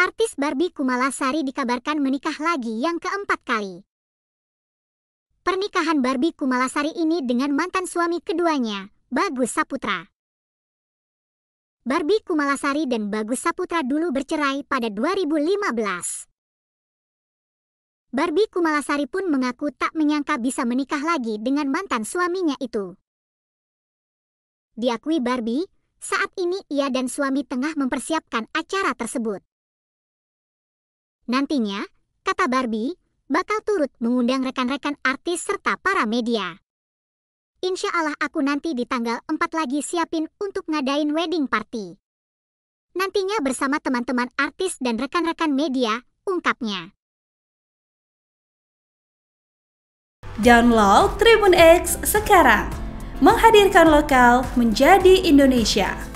Artis Barbie Kumalasari dikabarkan menikah lagi yang keempat kali. Pernikahan Barbie Kumalasari ini dengan mantan suami keduanya, Bagus Saputra. Barbie Kumalasari dan Bagus Saputra dulu bercerai pada 2015. Barbie Kumalasari pun mengaku tak menyangka bisa menikah lagi dengan mantan suaminya itu. Diakui Barbie, saat ini ia dan suami tengah mempersiapkan acara tersebut. Nantinya, kata Barbie, bakal turut mengundang rekan-rekan artis serta para media. Insya Allah aku nanti di tanggal 4 lagi siapin untuk ngadain wedding party. Nantinya bersama teman-teman artis dan rekan-rekan media, ungkapnya. Download Tribun X sekarang. Menghadirkan lokal menjadi Indonesia.